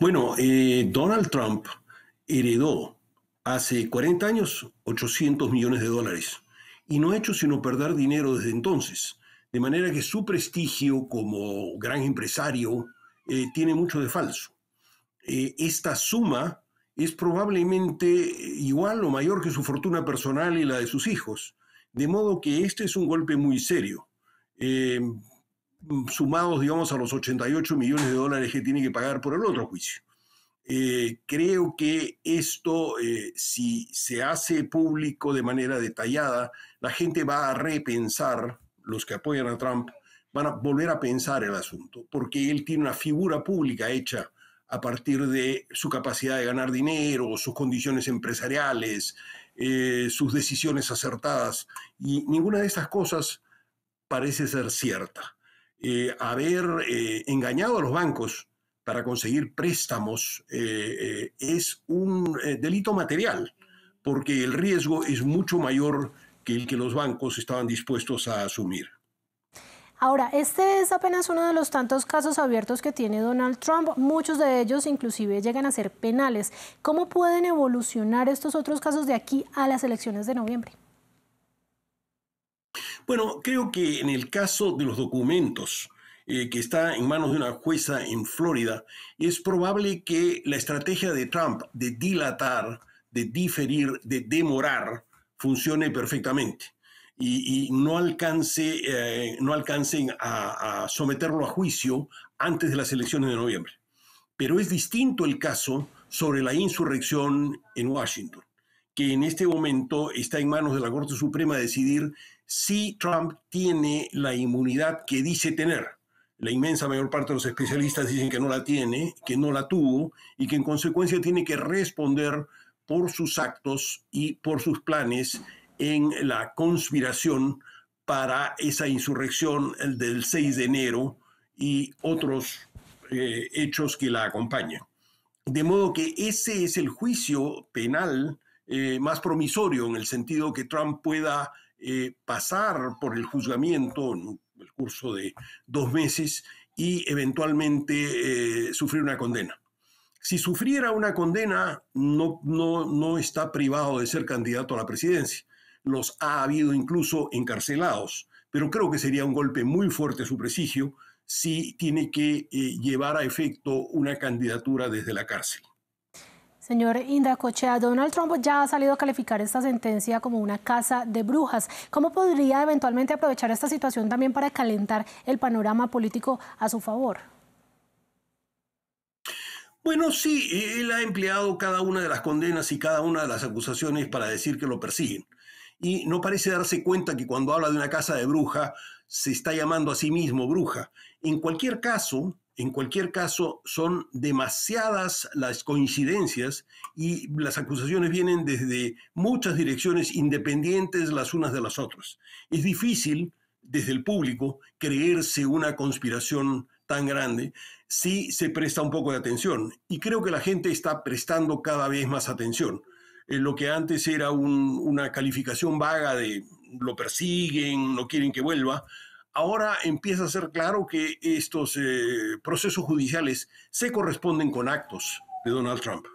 Bueno, eh, Donald Trump heredó hace 40 años 800 millones de dólares y no ha hecho sino perder dinero desde entonces. De manera que su prestigio como gran empresario eh, tiene mucho de falso. Eh, esta suma es probablemente igual o mayor que su fortuna personal y la de sus hijos. De modo que este es un golpe muy serio sumados, digamos, a los 88 millones de dólares que tiene que pagar por el otro juicio. Eh, creo que esto, eh, si se hace público de manera detallada, la gente va a repensar, los que apoyan a Trump, van a volver a pensar el asunto, porque él tiene una figura pública hecha a partir de su capacidad de ganar dinero, sus condiciones empresariales, eh, sus decisiones acertadas, y ninguna de estas cosas parece ser cierta. Eh, haber eh, engañado a los bancos para conseguir préstamos eh, es un delito material, porque el riesgo es mucho mayor que el que los bancos estaban dispuestos a asumir. Ahora, este es apenas uno de los tantos casos abiertos que tiene Donald Trump. Muchos de ellos inclusive llegan a ser penales. ¿Cómo pueden evolucionar estos otros casos de aquí a las elecciones de noviembre? Bueno, creo que en el caso de los documentos, eh, que está en manos de una jueza en Florida, es probable que la estrategia de Trump de dilatar, de diferir, de demorar, funcione perfectamente y, no, alcance, eh, no alcancen a, a, someterlo a juicio antes de las elecciones de noviembre. Pero es distinto el caso sobre la insurrección en Washington, que en este momento está en manos de la Corte Suprema decidir si Trump tiene la inmunidad que dice tener. La inmensa mayor parte de los especialistas dicen que no la tiene, que no la tuvo y que en consecuencia tiene que responder por sus actos y por sus planes en la conspiración para esa insurrección del 6 de enero y otros eh, hechos que la acompañan. De modo que ese es el juicio penal eh, más promisorio en el sentido que Trump pueda eh, pasar por el juzgamiento en el curso de dos meses y eventualmente eh, sufrir una condena. Si sufriera una condena, no, no, no está privado de ser candidato a la presidencia. Los ha habido incluso encarcelados, pero creo que sería un golpe muy fuerte a su prestigio si tiene que eh, llevar a efecto una candidatura desde la cárcel. Señor Indacochea, Donald Trump ya ha salido a calificar esta sentencia como una casa de brujas. ¿Cómo podría eventualmente aprovechar esta situación también para calentar el panorama político a su favor? Bueno, sí, él ha empleado cada una de las condenas y cada una de las acusaciones para decir que lo persiguen y no parece darse cuenta que cuando habla de una casa de bruja se está llamando a sí mismo bruja. En cualquier caso, en cualquier caso, son demasiadas las coincidencias y las acusaciones vienen desde muchas direcciones independientes las unas de las otras. Es difícil desde el público creerse una conspiración tan grande si se presta un poco de atención. Y creo que la gente está prestando cada vez más atención lo que antes era una calificación vaga de lo persiguen, no quieren que vuelva, ahora empieza a ser claro que estos eh, procesos judiciales se corresponden con actos de Donald Trump.